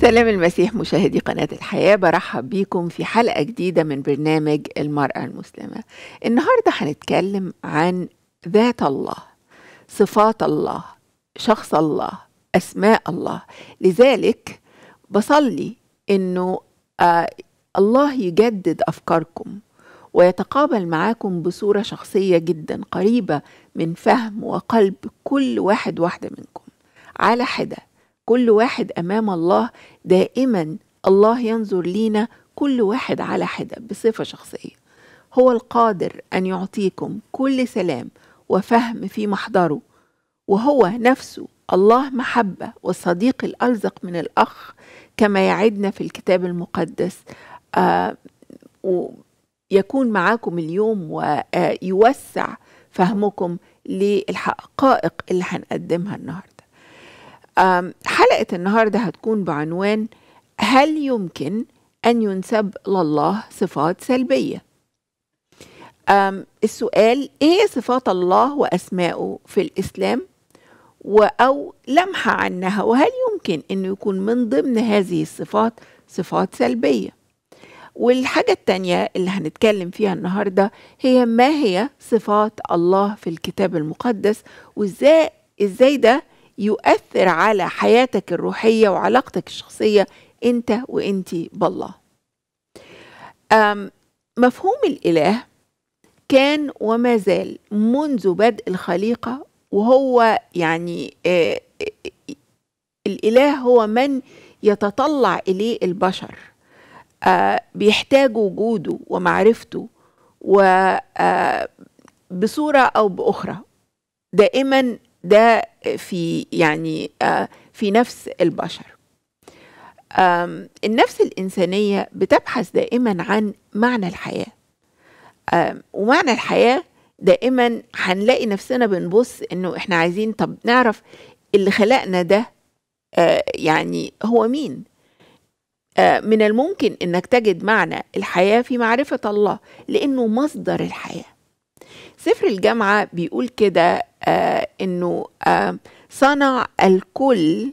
سلام المسيح مشاهدي قناة الحياة برحب بيكم في حلقة جديدة من برنامج المرأة المسلمة النهاردة هنتكلم عن ذات الله صفات الله شخص الله أسماء الله لذلك بصلي أنه آه الله يجدد أفكاركم ويتقابل معاكم بصورة شخصية جدا قريبة من فهم وقلب كل واحد واحدة منكم على حده كل واحد امام الله دائما الله ينظر لينا كل واحد على حده بصفه شخصيه هو القادر ان يعطيكم كل سلام وفهم في محضره وهو نفسه الله محبه والصديق الارزق من الاخ كما يعدنا في الكتاب المقدس آه يكون معاكم اليوم ويوسع فهمكم للحقائق اللي هنقدمها النهارده حلقة النهاردة هتكون بعنوان هل يمكن أن ينسب لله صفات سلبية؟ السؤال إيه صفات الله وأسماؤه في الإسلام؟ أو لمحة عنها وهل يمكن أنه يكون من ضمن هذه الصفات صفات سلبية؟ والحاجة التانية اللي هنتكلم فيها النهاردة هي ما هي صفات الله في الكتاب المقدس وإزاي إزاي ده يؤثر على حياتك الروحية وعلاقتك الشخصية أنت وأنت بالله مفهوم الإله كان وما زال منذ بدء الخليقة وهو يعني آه، آه، الإله هو من يتطلع إليه البشر آه، بيحتاج بيحتاجوا وجوده ومعرفته وبصورة أو بأخرى دائما ده في يعني آه، في نفس البشر النفس الإنسانية بتبحث دائما عن معنى الحياة ومعنى الحياة دائما هنلاقي نفسنا بنبص انه احنا عايزين طب نعرف اللي خلقنا ده آه، يعني هو مين آه، من الممكن انك تجد معنى الحياه في معرفه الله لانه مصدر الحياه سفر الجامعة بيقول كده آه إنه آه صنع الكل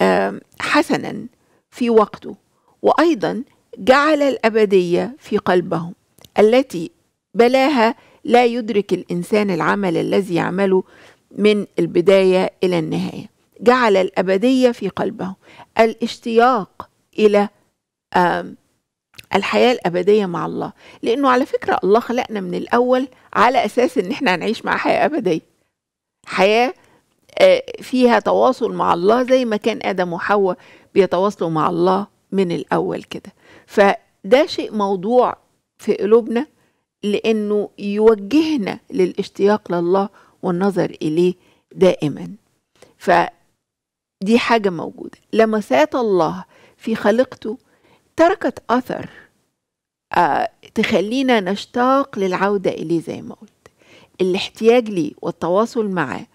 آه حسنا في وقته وأيضا جعل الأبدية في قلبهم التي بلاها لا يدرك الإنسان العمل الذي يعمله من البداية إلى النهاية جعل الأبدية في قلبهم الاشتياق إلى آه الحياة الأبدية مع الله لأنه على فكرة الله خلقنا من الأول على أساس إن إحنا هنعيش مع حياة أبدية حياة آه، فيها تواصل مع الله زي ما كان آدم وحواء بيتواصلوا مع الله من الأول كده فده شيء موضوع في قلوبنا لأنه يوجهنا للاشتياق لله والنظر إليه دائما فدي حاجة موجودة لمسات الله في خلقته تركت أثر آه، تخلينا نشتاق للعودة إليه زي ما قلت الاحتياج ليه والتواصل معاه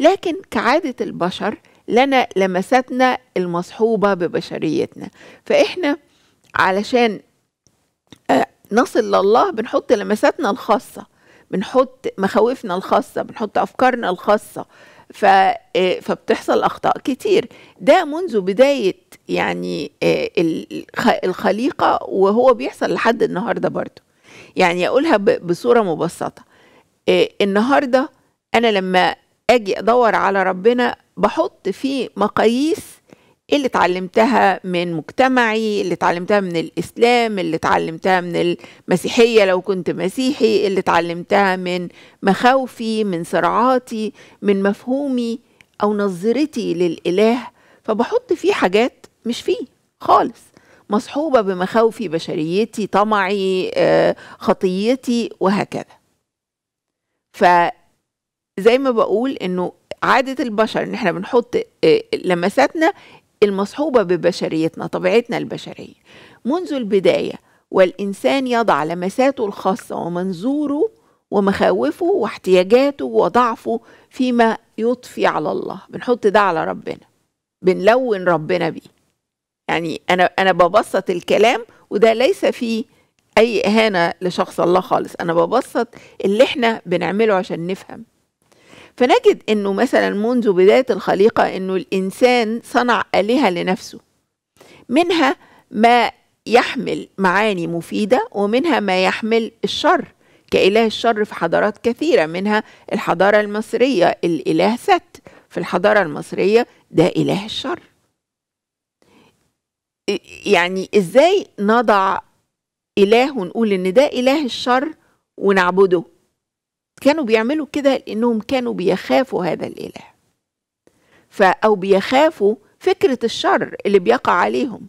لكن كعادة البشر لنا لمساتنا المصحوبة ببشريتنا فإحنا علشان آه، نصل لله بنحط لمساتنا الخاصة بنحط مخاوفنا الخاصه بنحط افكارنا الخاصه آه، فبتحصل اخطاء كتير ده منذ بدايه يعني آه، الخليقه وهو بيحصل لحد النهارده برضه يعني اقولها بصوره مبسطه آه، النهارده انا لما اجي ادور على ربنا بحط فيه مقاييس ايه اللي اتعلمتها من مجتمعي اللي اتعلمتها من الاسلام اللي اتعلمتها من المسيحيه لو كنت مسيحي اللي اتعلمتها من مخاوفي من صراعاتي من مفهومي او نظرتي للاله فبحط فيه حاجات مش فيه خالص مصحوبه بمخاوفي بشريتي طمعي آه، خطيتي وهكذا فزي ما بقول انه عادة البشر ان احنا بنحط آه، لمساتنا المصحوبة ببشريتنا طبيعتنا البشرية منذ البداية والإنسان يضع لمساته الخاصة ومنظوره ومخاوفه واحتياجاته وضعفه فيما يضفي على الله بنحط ده على ربنا بنلون ربنا بيه يعني أنا أنا ببسط الكلام وده ليس فيه أي إهانة لشخص الله خالص أنا ببسط اللي إحنا بنعمله عشان نفهم فنجد انه مثلا منذ بدايه الخليقه انه الانسان صنع الهه لنفسه منها ما يحمل معاني مفيده ومنها ما يحمل الشر كاله الشر في حضارات كثيره منها الحضاره المصريه الاله ست في الحضاره المصريه ده اله الشر يعني ازاي نضع اله ونقول ان ده اله الشر ونعبده كانوا بيعملوا كده لأنهم كانوا بيخافوا هذا الإله أو بيخافوا فكرة الشر اللي بيقع عليهم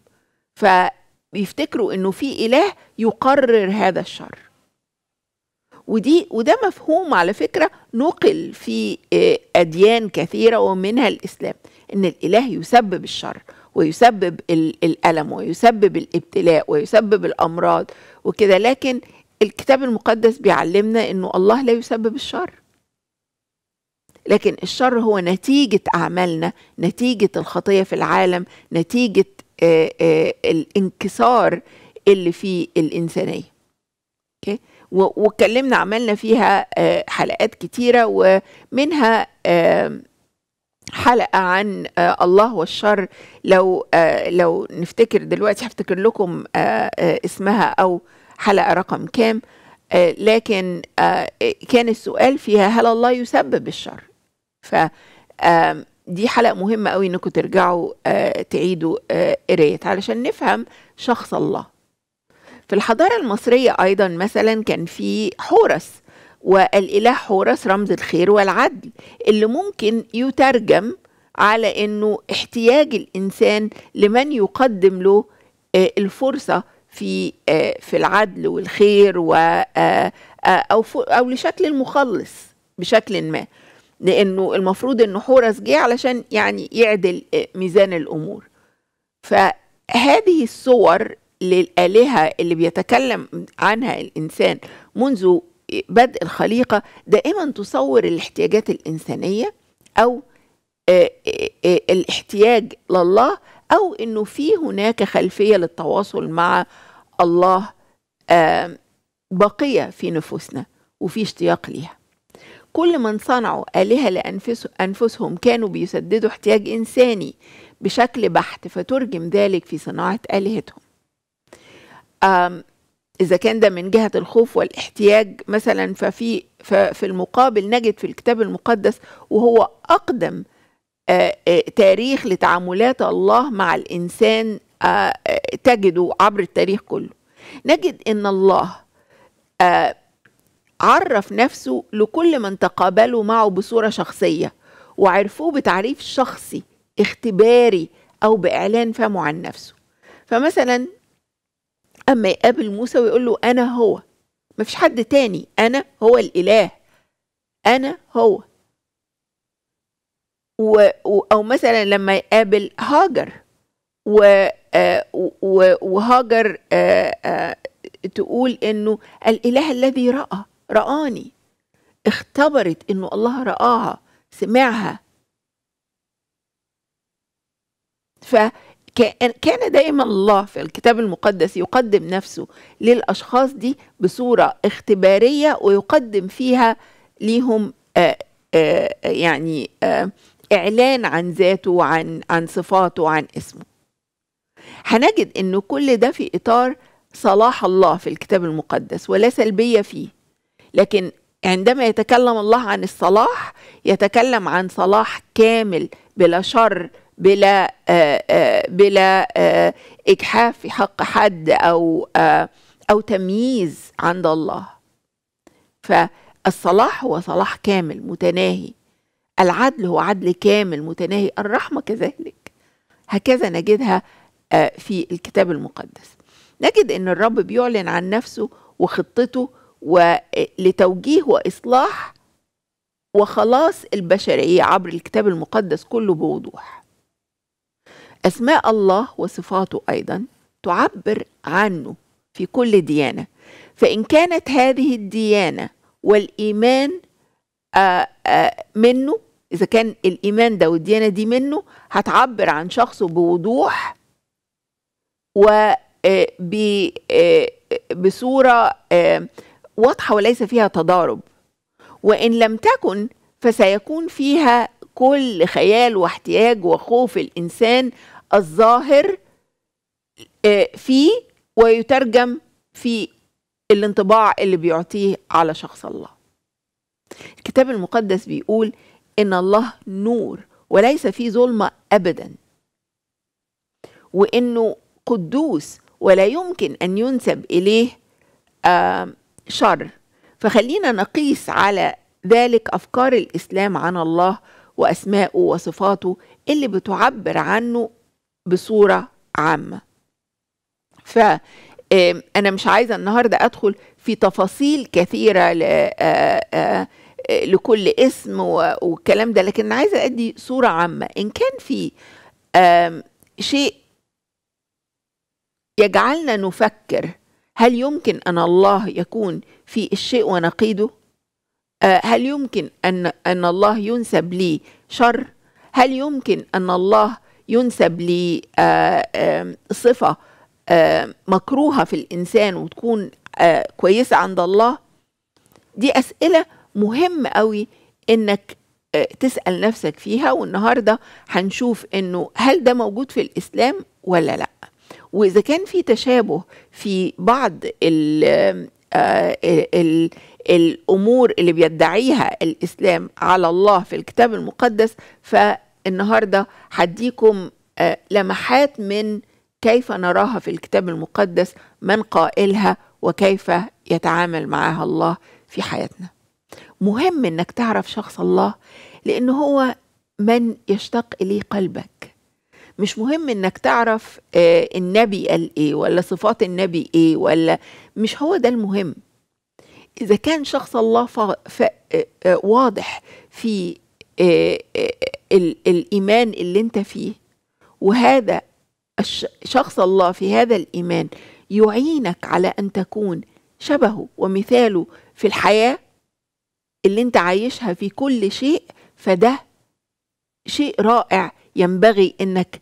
فبيفتكروا إنه في إله يقرر هذا الشر ودي وده مفهوم على فكرة نقل في آه، أديان كثيرة ومنها الإسلام إن الإله يسبب الشر ويسبب الألم ويسبب الابتلاء ويسبب الأمراض وكده لكن الكتاب المقدس بيعلمنا انه الله لا يسبب الشر لكن الشر هو نتيجة أعمالنا نتيجة الخطية في العالم نتيجة آآ آه، آآ آه، الانكسار اللي في الإنسانية أوكي؟ واتكلمنا عملنا فيها آه، حلقات كتيرة ومنها حلقة عن الله والشر لو لو نفتكر دلوقتي هفتكر لكم اسمها أو حلقة رقم كام آه، لكن آه، كان السؤال فيها هل الله يسبب الشر ف دي حلقة مهمة قوي انكم ترجعوا آه، تعيدوا قراية علشان نفهم شخص الله في الحضارة المصرية أيضا مثلا كان في حورس والإله حورس رمز الخير والعدل اللي ممكن يترجم على انه احتياج الانسان لمن يقدم له الفرصه في آه، في العدل والخير و آه، آه، او او لشكل المخلص بشكل ما لانه المفروض ان حورس جه علشان يعني يعدل ميزان الامور فهذه الصور للالهه اللي بيتكلم عنها الانسان منذ بدء الخليقه دائما تصور الاحتياجات الانسانيه او الاحتياج لله أو أنه في هناك خلفية للتواصل مع الله باقية في نفوسنا وفي اشتياق ليها كل من صنعوا آلهة لأنفسهم كانوا بيسددوا احتياج إنساني بشكل بحت فترجم ذلك في صناعة آلهتهم إذا كان ده من جهة الخوف والاحتياج مثلا ففي في المقابل نجد في الكتاب المقدس وهو أقدم آه، آه، تاريخ لتعاملات الله مع الانسان آه، تجده عبر التاريخ كله نجد ان الله عرف نفسه لكل من تقابلوا معه بصوره شخصيه وعرفوه بتعريف شخصي اختباري او باعلان فمه عن نفسه فمثلا اما يقابل موسى ويقول له انا هو مفيش حد تاني انا هو الاله انا هو و او مثلا لما يقابل هاجر و آه، وهاجر آه، آه، تقول انه الاله الذي راى رآني اختبرت انه الله رآها سمعها فكان دائما الله في الكتاب المقدس يقدم نفسه للأشخاص دي بصورة اختبارية ويقدم فيها ليهم آآ آآ يعني آآ إعلان عن ذاته وعن عن صفاته وعن اسمه هنجد أن كل ده في إطار صلاح الله في الكتاب المقدس ولا سلبية فيه لكن عندما يتكلم الله عن الصلاح يتكلم عن صلاح كامل بلا شر بلا آآ آه، آآ آه، بلا آآ آه، اجحاف في حق حد او او تمييز عند الله فالصلاح هو صلاح كامل متناهي العدل هو عدل كامل متناهي الرحمة كذلك هكذا نجدها آه، في الكتاب المقدس نجد ان الرب بيعلن عن نفسه وخطته ولتوجيه آه، واصلاح وخلاص البشريه عبر الكتاب المقدس كله بوضوح اسماء الله وصفاته ايضا تعبر عنه في كل ديانه فان كانت هذه الديانه والايمان آه، منه اذا كان الايمان ده والديانه دي منه هتعبر عن شخصه بوضوح و آه، آه، بصوره آه، واضحه وليس فيها تضارب وان لم تكن فسيكون فيها كل خيال واحتياج وخوف الانسان الظاهر فيه ويترجم في الانطباع اللي بيعطيه على شخص الله الكتاب المقدس بيقول ان الله نور وليس فيه ظلمه ابدا وانه قدوس ولا يمكن ان ينسب اليه شر فخلينا نقيس على ذلك افكار الاسلام عن الله واسماءه وصفاته اللي بتعبر عنه بصوره عامه ف انا مش عايزه النهارده ادخل في تفاصيل كثيره لكل اسم والكلام ده لكن عايزه ادي صوره عامه ان كان في شيء يجعلنا نفكر هل يمكن ان الله يكون في الشيء ونقيضه آه، هل يمكن ان ان الله ينسب لي شر هل يمكن ان الله ينسب لي آه، صفه آه، مكروهه في الانسان وتكون كويسه عند الله دي اسئله مهم قوي انك آه، تسال نفسك فيها والنهارده هنشوف انه هل ده موجود في الاسلام ولا لا واذا كان في تشابه في بعض ال آه، ال الامور اللي بيدعيها الاسلام على الله في الكتاب المقدس فالنهارده هديكم آه، لمحات من كيف نراها في الكتاب المقدس من قائلها وكيف يتعامل معها الله في حياتنا مهم انك تعرف شخص الله لانه هو من يشتاق اليه قلبك مش مهم انك تعرف آه، النبي قال ايه ولا صفات النبي ايه ولا مش هو ده المهم اذا كان شخص الله ف... ف... آه، آه، واضح في الايمان اللي انت فيه وهذا شخص الله في هذا الايمان يعينك على ان تكون شبهه ومثاله في الحياه اللي انت عايشها في كل شيء فده شيء رائع ينبغي انك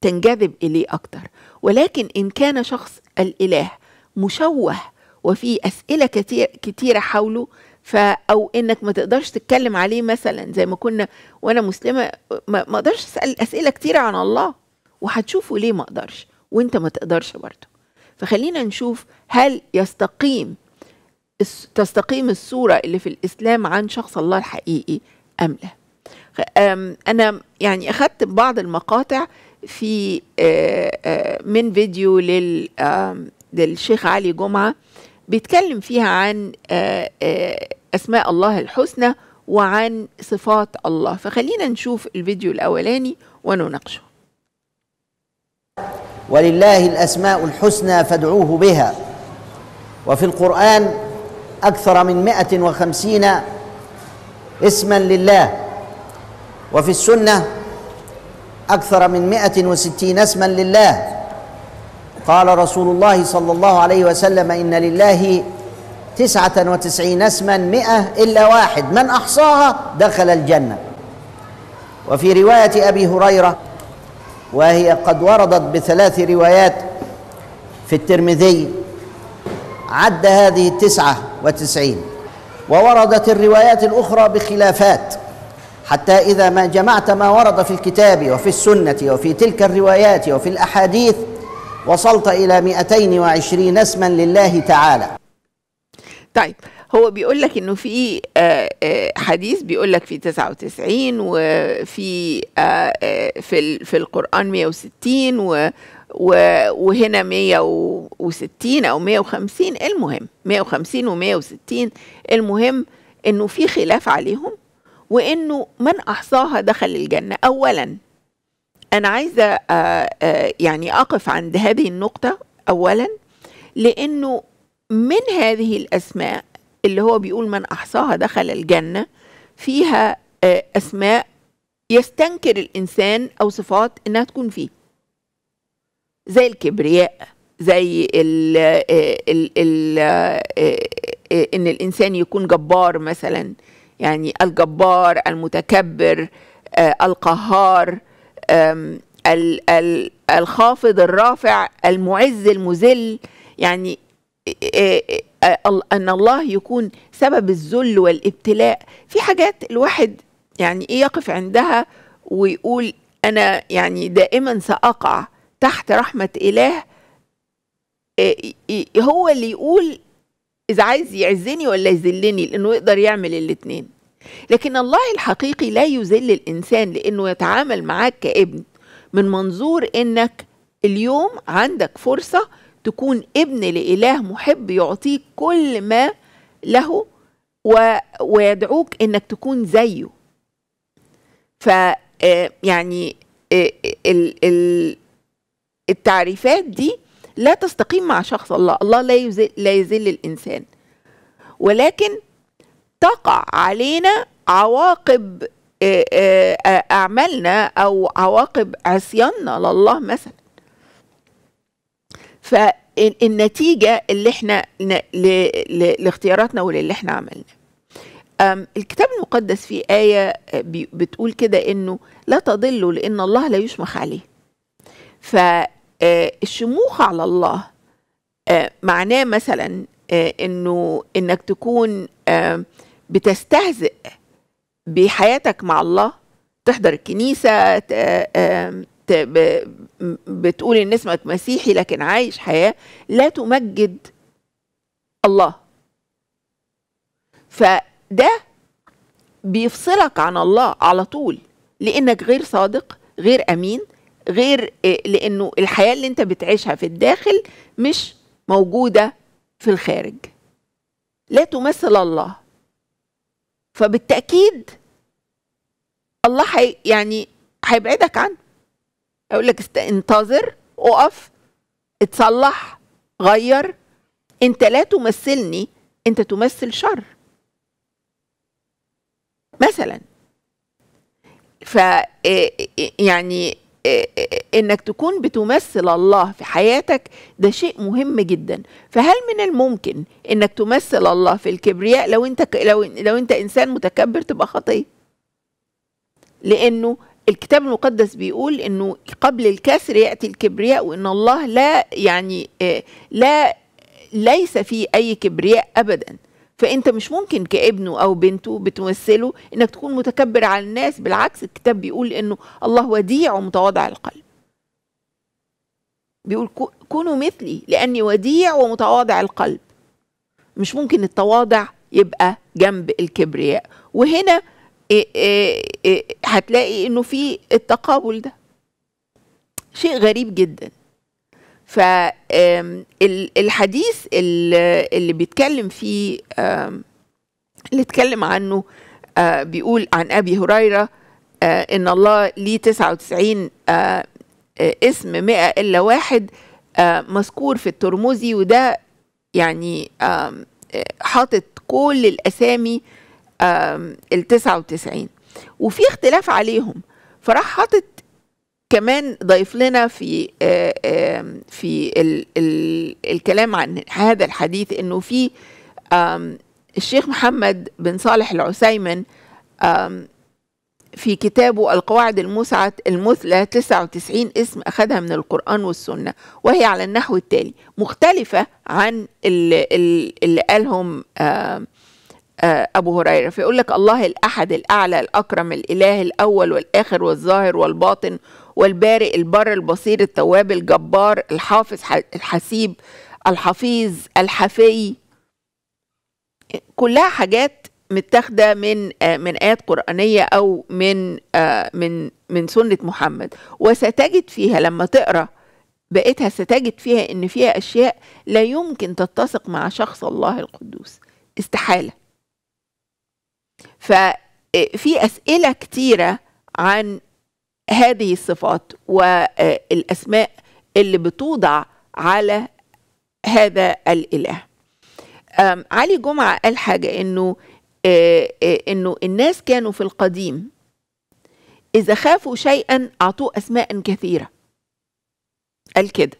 تنجذب اليه اكتر ولكن ان كان شخص الاله مشوه وفي اسئله كتير كتيره حوله فا او انك ما تقدرش تتكلم عليه مثلا زي ما كنا وانا مسلمه ما اقدرش اسال اسئله كتيره عن الله وهتشوفه ليه ما اقدرش وانت ما تقدرش برضه فخلينا نشوف هل يستقيم تستقيم الصورة اللي في الإسلام عن شخص الله الحقيقي أم لا أنا يعني أخذت بعض المقاطع في من فيديو للشيخ علي جمعة بيتكلم فيها عن أسماء الله الحسنى وعن صفات الله فخلينا نشوف الفيديو الأولاني ونناقشه ولله الأسماء الحسنى فادعوه بها وفي القرآن أكثر من مائة وخمسين اسما لله وفي السنة أكثر من مائة وستين اسما لله قال رسول الله صلى الله عليه وسلم إن لله تسعة وتسعين اسما مئة إلا واحد من أحصاها دخل الجنة وفي رواية أبي هريرة وهي قد وردت بثلاث روايات في الترمذي عد هذه التسعة وتسعين ووردت الروايات الأخرى بخلافات حتى إذا ما جمعت ما ورد في الكتاب وفي السنة وفي تلك الروايات وفي الأحاديث وصلت إلى 220 اسما لله تعالى طيب هو بيقول لك انه في آه، آه، حديث بيقول لك في 99 وفي آه، في في القران 160 وهنا 160 او 150 المهم 150 و160 المهم انه في خلاف عليهم وانه من احصاها دخل الجنه اولا انا عايزه آه، آه، يعني اقف عند هذه النقطه اولا لانه من هذه الاسماء اللي هو بيقول من احصاها دخل الجنه فيها آه، اسماء يستنكر الانسان او صفات انها تكون فيه زي الكبرياء زي ال ال ال آه، آه، ان الانسان يكون جبار مثلا يعني الجبار المتكبر آه، القهار الخافض الرافع المعز المذل يعني ان الله يكون سبب الذل والابتلاء في حاجات الواحد يعني إيه يقف عندها ويقول انا يعني دائما ساقع تحت رحمة إله آه، هو اللي يقول إذا عايز يعزني ولا يذلني لأنه يقدر يعمل الاتنين لكن الله الحقيقي لا يذل الإنسان لأنه يتعامل معاك كابن من منظور إنك اليوم عندك فرصة تكون ابن لإله محب يعطيك كل ما له و... ويدعوك إنك تكون زيه ف آه، يعني آه، ال... ال... التعريفات دي لا تستقيم مع شخص الله الله لا يذل, لا يذل الإنسان ولكن تقع علينا عواقب أعمالنا أو عواقب عصياننا لله مثلا فالنتيجة اللي احنا لاختياراتنا وللي احنا عملناه الكتاب المقدس في آية بتقول كده إنه لا تضلوا لأن الله لا يشمخ عليه آه، الشموخ على الله آه، معناه مثلا آه، انه انك تكون بتستهزئ بحياتك مع الله تحضر الكنيسة بتقول إن اسمك مسيحي لكن عايش حياة لا تمجد الله فده بيفصلك عن الله على طول لأنك غير صادق غير أمين غير آه، لانه الحياه اللي انت بتعيشها في الداخل مش موجوده في الخارج لا تمثل الله فبالتاكيد الله حي يعني هيبعدك عنه اقول لك انتظر اقف اتصلح غير انت لا تمثلني انت تمثل شر مثلا ف آه، آه، يعني انك تكون بتمثل الله في حياتك ده شيء مهم جدا فهل من الممكن انك تمثل الله في الكبرياء لو انت لو لو انت انسان متكبر تبقى خطيه لانه الكتاب المقدس بيقول انه قبل الكسر ياتي الكبرياء وان الله لا يعني آه، لا ليس في اي كبرياء ابدا فانت مش ممكن كابنه او بنته بتمثله انك تكون متكبر على الناس بالعكس الكتاب بيقول انه الله وديع ومتواضع القلب بيقول كونوا مثلي لاني وديع ومتواضع القلب مش ممكن التواضع يبقى جنب الكبرياء وهنا هتلاقي انه في التقابل ده شيء غريب جدا فالحديث اللي بيتكلم فيه اللي اتكلم عنه آه، بيقول عن أبي هريرة آه، إن الله ليه 99 آه، اسم 100 إلا واحد مذكور في الترمذي وده يعني حاطط كل الأسامي ال 99 وفي اختلاف عليهم فراح حاطط كمان ضايف لنا في آه، في ال ال الكلام عن هذا الحديث انه في الشيخ محمد بن صالح العثيمن في كتابه القواعد الموسعة المثلى 99 اسم أخذها من القرآن والسنة وهي على النحو التالي مختلفة عن اللي, اللي قالهم آه، أبو هريرة فيقول لك الله الأحد الأعلى الأكرم الإله الأول والآخر والظاهر والباطن والبارئ البر البصير التواب الجبار الحافظ الحسيب الحفيظ الحفي كلها حاجات متاخده من آه، من ايات قرانيه او من آه، من من سنه محمد وستجد فيها لما تقرا بقيتها ستجد فيها ان فيها اشياء لا يمكن تتسق مع شخص الله القدوس استحاله ففي آه، اسئله كتيره عن هذه الصفات والاسماء اللي بتوضع على هذا الاله علي جمعه قال حاجه انه آه، آه، انه الناس كانوا في القديم اذا خافوا شيئا اعطوه اسماء كثيره قال كده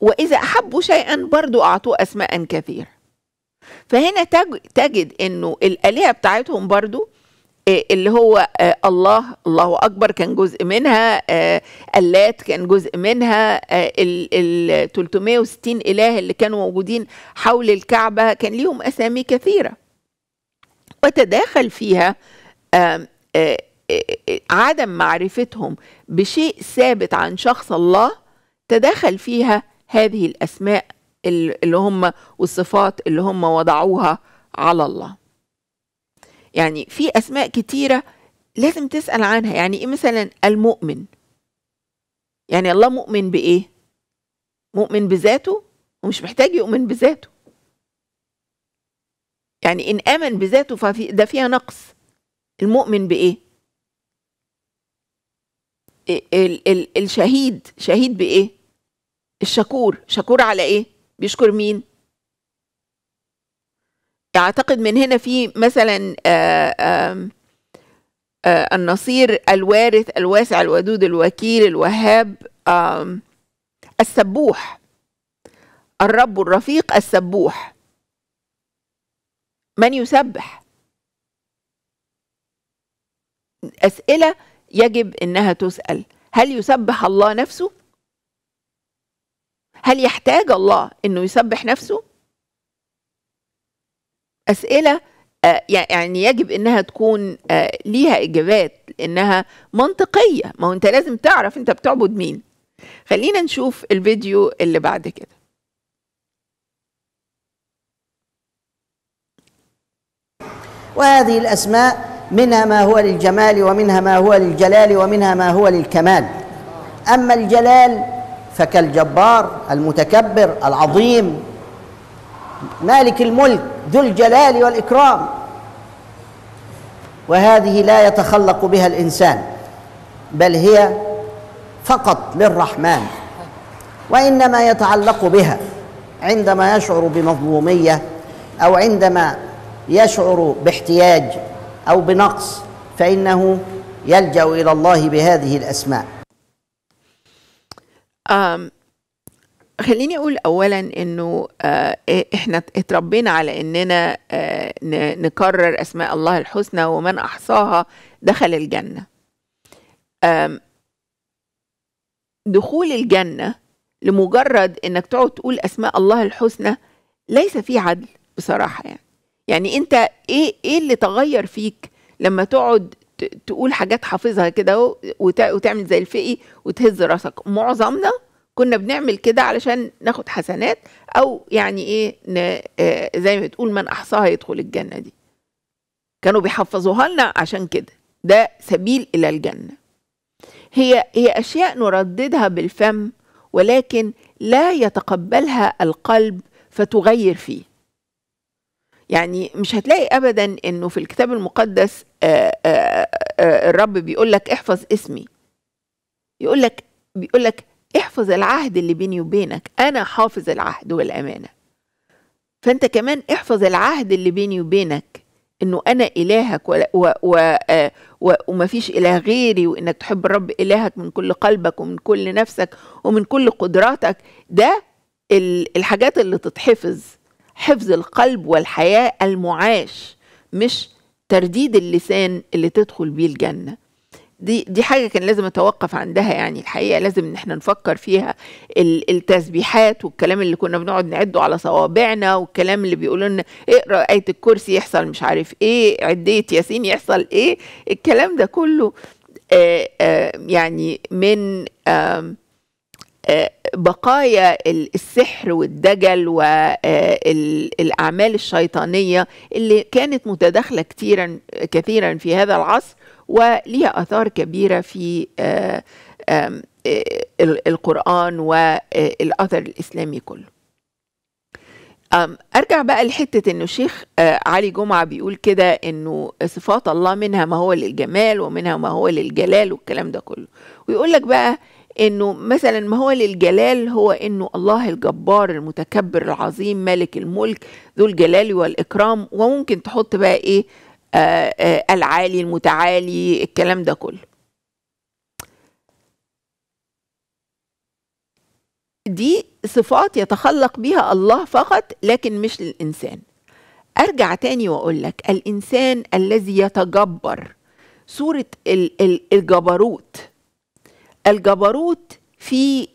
واذا احبوا شيئا برضو اعطوه اسماء كثيره فهنا تجد انه الالهه بتاعتهم برضو إيه، اللي هو آه، الله الله اكبر كان جزء منها آه، اللات كان جزء منها آه، ال 360 اله اللي كانوا موجودين حول الكعبه كان ليهم اسامي كثيره وتداخل فيها عدم معرفتهم بشيء ثابت عن شخص الله تداخل فيها هذه الاسماء اللي هم والصفات اللي هم وضعوها على الله يعني في أسماء كتيرة لازم تسأل عنها يعني إيه مثلا المؤمن يعني الله مؤمن بإيه مؤمن بذاته ومش محتاج يؤمن بذاته يعني إن آمن بذاته ففي ده فيها نقص المؤمن بإيه ال ال الشهيد شهيد بإيه الشكور شكور على إيه بيشكر مين اعتقد من هنا في مثلا آه، آه، النصير الوارث الواسع الودود الوكيل الوهاب السبوح الرب الرفيق السبوح من يسبح اسئله يجب انها تسال هل يسبح الله نفسه هل يحتاج الله انه يسبح نفسه اسئله آه، يعني يجب انها تكون آه، ليها اجابات انها منطقيه ما هو انت لازم تعرف انت بتعبد مين خلينا نشوف الفيديو اللي بعد كده وهذه الاسماء منها ما هو للجمال ومنها ما هو للجلال ومنها ما هو للكمال اما الجلال فكالجبار المتكبر العظيم مالك الملك ذو الجلال والإكرام وهذه لا يتخلق بها الإنسان بل هي فقط للرحمن وإنما يتعلق بها عندما يشعر بمظلومية أو عندما يشعر باحتياج أو بنقص فإنه يلجأ إلى الله بهذه الأسماء um. خليني اقول اولا انه آه، احنا اتربينا على اننا آه، نكرر اسماء الله الحسنى ومن احصاها دخل الجنه دخول الجنه لمجرد انك تقعد تقول اسماء الله الحسنى ليس في عدل بصراحه يعني يعني انت ايه ايه اللي تغير فيك لما تقعد تقول حاجات حافظها كده وتعمل زي الفقي وتهز راسك معظمنا كنا بنعمل كده علشان ناخد حسنات او يعني ايه آه، زي ما بتقول من احصاها يدخل الجنه دي كانوا بيحفظوها لنا عشان كده ده سبيل الى الجنه هي هي اشياء نرددها بالفم ولكن لا يتقبلها القلب فتغير فيه يعني مش هتلاقي ابدا انه في الكتاب المقدس آآ آه، آآ آه، آآ الرب بيقول لك احفظ اسمي يقول لك بيقول لك احفظ العهد اللي بيني وبينك أنا حافظ العهد والأمانة فأنت كمان احفظ العهد اللي بيني وبينك إنه أنا إلهك آه، وما فيش إله غيري وإنك تحب الرب إلهك من كل قلبك ومن كل نفسك ومن كل قدراتك ده الحاجات اللي تتحفظ حفظ القلب والحياة المعاش مش ترديد اللسان اللي تدخل بيه الجنة دي دي حاجه كان لازم اتوقف عندها يعني الحقيقه لازم ان احنا نفكر فيها التسبيحات والكلام اللي كنا بنقعد نعده على صوابعنا والكلام اللي بيقولوا لنا اقرا ايه الكرسي يحصل مش عارف ايه عديه ياسين يحصل ايه الكلام ده كله آآ آه، آآ آه، يعني من آآ آه، بقايا السحر والدجل والاعمال الشيطانيه اللي كانت متداخله كثيرا كثيرا في هذا العصر وليها آثار كبيرة في آه، آه، القرآن والأثر الإسلامي كله أرجع بقى لحتة إنه الشيخ آه، علي جمعة بيقول كده إنه صفات الله منها ما هو للجمال ومنها ما هو للجلال والكلام ده كله ويقول لك بقى إنه مثلا ما هو للجلال هو إنه الله الجبار المتكبر العظيم مالك الملك ذو الجلال والإكرام وممكن تحط بقى إيه آه، آه، العالي المتعالي الكلام ده كله دي صفات يتخلق بها الله فقط لكن مش للإنسان أرجع تاني وأقول لك الإنسان الذي يتجبر سورة الجبروت الجبروت في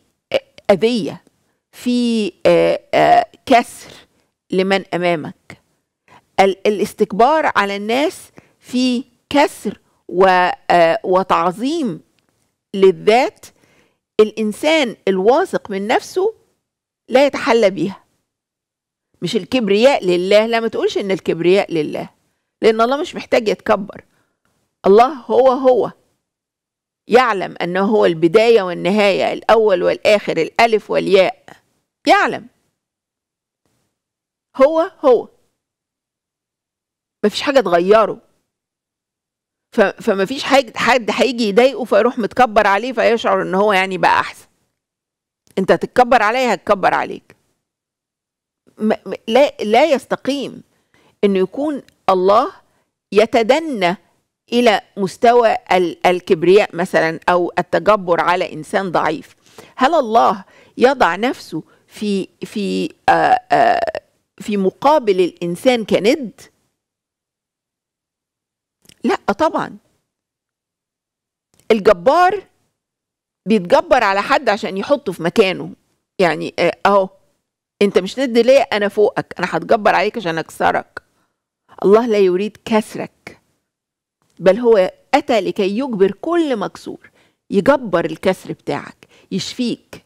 أذية في آه، كسر لمن أمامك الاستكبار على الناس في كسر آه، وتعظيم للذات الانسان الواثق من نفسه لا يتحلى بيها مش الكبرياء لله لا ما تقولش ان الكبرياء لله لان الله مش محتاج يتكبر الله هو هو يعلم انه هو البدايه والنهايه الاول والاخر الالف والياء يعلم هو هو مفيش حاجه تغيره فمفيش حاجة حد هيجي يضايقه فيروح متكبر عليه فيشعر ان هو يعني بقى احسن انت هتتكبر عليا هتكبر عليك لا لا يستقيم ان يكون الله يتدنى الى مستوى الكبرياء مثلا او التجبر على انسان ضعيف هل الله يضع نفسه في في آآ آه، آآ آه، في مقابل الانسان كند لا طبعا الجبار بيتجبر على حد عشان يحطه في مكانه يعني آه، اهو انت مش ند ليا انا فوقك انا هتجبر عليك عشان اكسرك الله لا يريد كسرك بل هو اتى لكي يجبر كل مكسور يجبر الكسر بتاعك يشفيك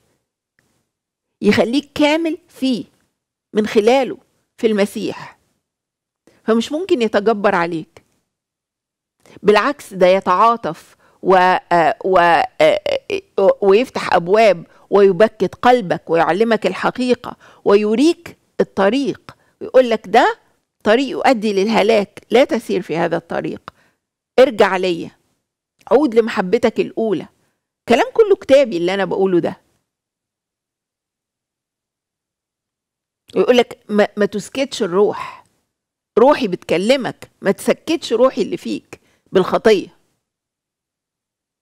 يخليك كامل فيه من خلاله في المسيح فمش ممكن يتجبر عليك بالعكس ده يتعاطف و... آه، و... آه، آه، ويفتح ابواب ويبكت قلبك ويعلمك الحقيقه ويريك الطريق ويقول لك ده طريق يؤدي للهلاك لا تسير في هذا الطريق ارجع ليا عود لمحبتك الاولى كلام كله كتابي اللي انا بقوله ده ويقول لك ما, ما تسكتش الروح روحي بتكلمك ما تسكتش روحي اللي فيك بالخطيه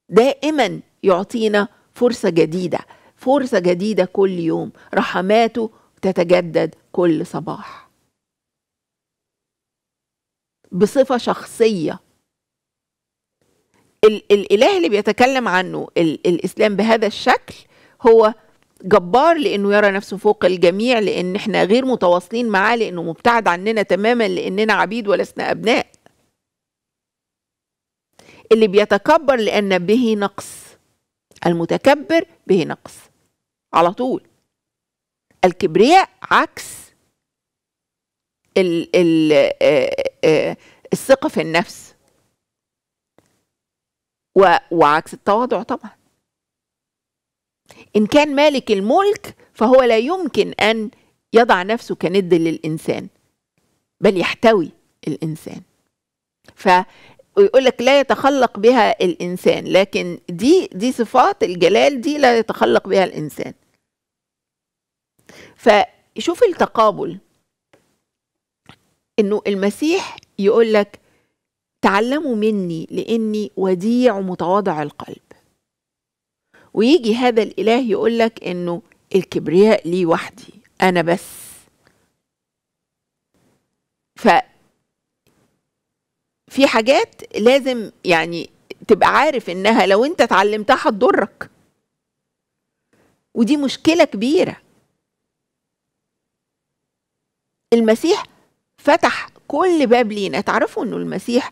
دائما يعطينا فرصه جديده فرصه جديده كل يوم رحماته تتجدد كل صباح بصفه شخصيه ال- الاله اللي بيتكلم عنه ال- الاسلام بهذا الشكل هو جبار لانه يرى نفسه فوق الجميع لان احنا غير متواصلين معاه لانه مبتعد عننا تماما لاننا عبيد ولسنا ابناء اللي بيتكبر لأن به نقص المتكبر به نقص على طول الكبرياء عكس ال ال آه، آه، الثقة في النفس وعكس التواضع طبعا إن كان مالك الملك فهو لا يمكن أن يضع نفسه كند للإنسان بل يحتوي الإنسان ف ويقول لك لا يتخلق بها الانسان لكن دي دي صفات الجلال دي لا يتخلق بها الانسان فشوف التقابل انه المسيح يقول لك تعلموا مني لاني وديع متواضع القلب ويجي هذا الاله يقول لك انه الكبرياء لي وحدي انا بس ف في حاجات لازم يعني تبقى عارف انها لو انت اتعلمتها هتضرك ودي مشكله كبيره المسيح فتح كل باب لينا تعرفوا انه المسيح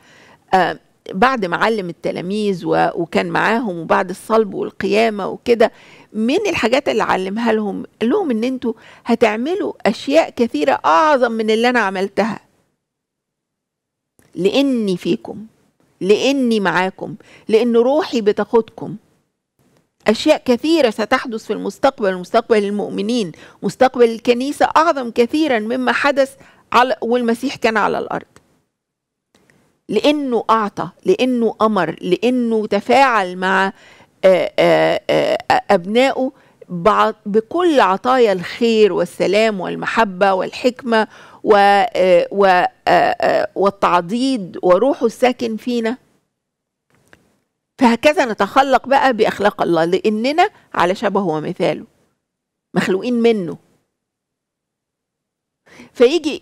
آه بعد ما علم التلاميذ وكان معاهم وبعد الصلب والقيامه وكده من الحاجات اللي علمها لهم قال لهم ان انتوا هتعملوا اشياء كثيره اعظم من اللي انا عملتها لاني فيكم لاني معاكم لان روحي بتاخدكم اشياء كثيره ستحدث في المستقبل مستقبل المؤمنين مستقبل الكنيسه اعظم كثيرا مما حدث على والمسيح كان على الارض لانه اعطى لانه امر لانه تفاعل مع آه، آه، آه، ابنائه بكل عطايا الخير والسلام والمحبه والحكمه و آه، و آه، آه، والتعضيد وروحه الساكن فينا فهكذا نتخلق بقى بأخلاق الله لأننا على شبهه ومثاله مخلوقين منه فيجي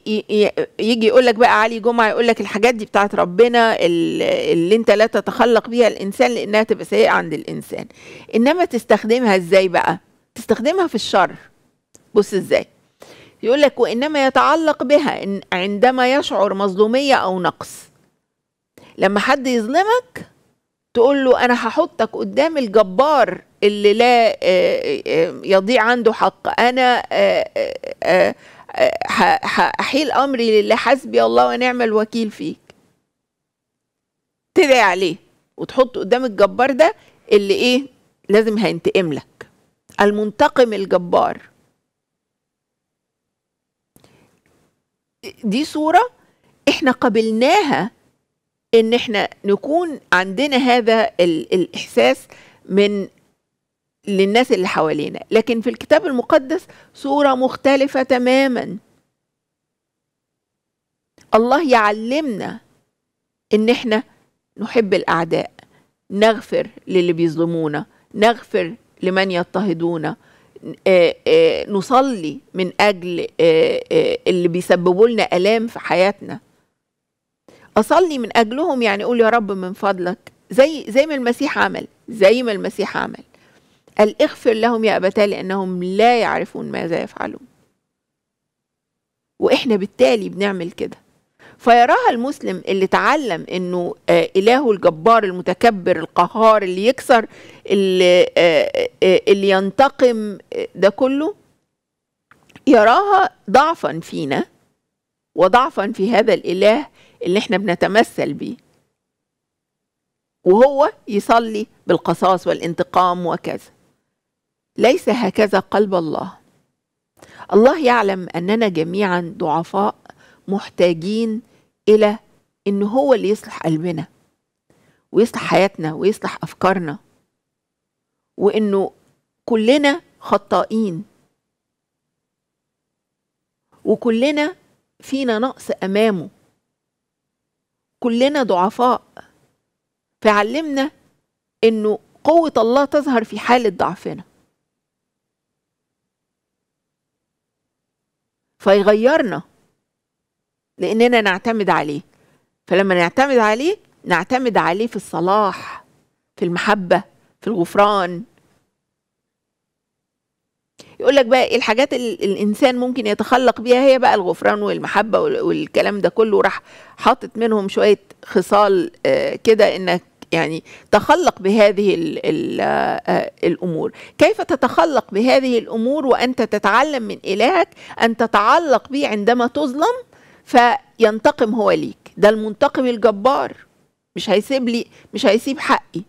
يجي يقول لك بقى علي جمعه يقول لك الحاجات دي بتاعت ربنا اللي انت لا تتخلق بيها الانسان لانها تبقى سيئه عند الانسان انما تستخدمها ازاي بقى تستخدمها في الشر بص ازاي يقول لك وإنما يتعلق بها إن عندما يشعر مظلومية أو نقص لما حد يظلمك تقول له أنا هحطك قدام الجبار اللي لا آه، آه، آه، يضيع عنده حق أنا هحيل أمري لله حسبي الله ونعم الوكيل فيك تدعي عليه وتحط قدام الجبار ده اللي إيه لازم هينتقم لك المنتقم الجبار دي صوره احنا قبلناها ان احنا نكون عندنا هذا الاحساس من للناس اللي حوالينا لكن في الكتاب المقدس صوره مختلفه تماما الله يعلمنا ان احنا نحب الاعداء نغفر للي بيظلمونا نغفر لمن يضطهدونا آه، آه، نصلي من أجل آه، اللي بيسببوا لنا آلام في حياتنا أصلي من أجلهم يعني أقول يا رب من فضلك زي زي ما المسيح عمل زي ما المسيح عمل قال اغفر لهم يا أبتاه لأنهم لا يعرفون ماذا يفعلون وإحنا بالتالي بنعمل كده فيراها المسلم اللي تعلم انه آه، الهه الجبار المتكبر القهار اللي يكسر اللي, آه، آه، اللي ينتقم ده كله يراها ضعفا فينا وضعفا في هذا الاله اللي احنا بنتمثل بيه وهو يصلي بالقصاص والانتقام وكذا ليس هكذا قلب الله الله يعلم اننا جميعا ضعفاء محتاجين الى ان هو اللي يصلح قلبنا ويصلح حياتنا ويصلح افكارنا وانه كلنا خطائين وكلنا فينا نقص امامه كلنا ضعفاء فعلمنا انه قوه الله تظهر في حاله ضعفنا فيغيرنا لاننا نعتمد عليه فلما نعتمد عليه نعتمد عليه في الصلاح في المحبه في الغفران يقول لك بقى إيه الحاجات اللي الانسان ممكن يتخلق بيها هي بقى الغفران والمحبه والكلام ده كله راح حاطط منهم شويه خصال آه، كده انك يعني تخلق بهذه ال ال آه، الامور كيف تتخلق بهذه الامور وانت تتعلم من الهك ان تتعلق به عندما تظلم فينتقم هو ليك ده المنتقم الجبار مش هيسيب لي مش هيسيب حقي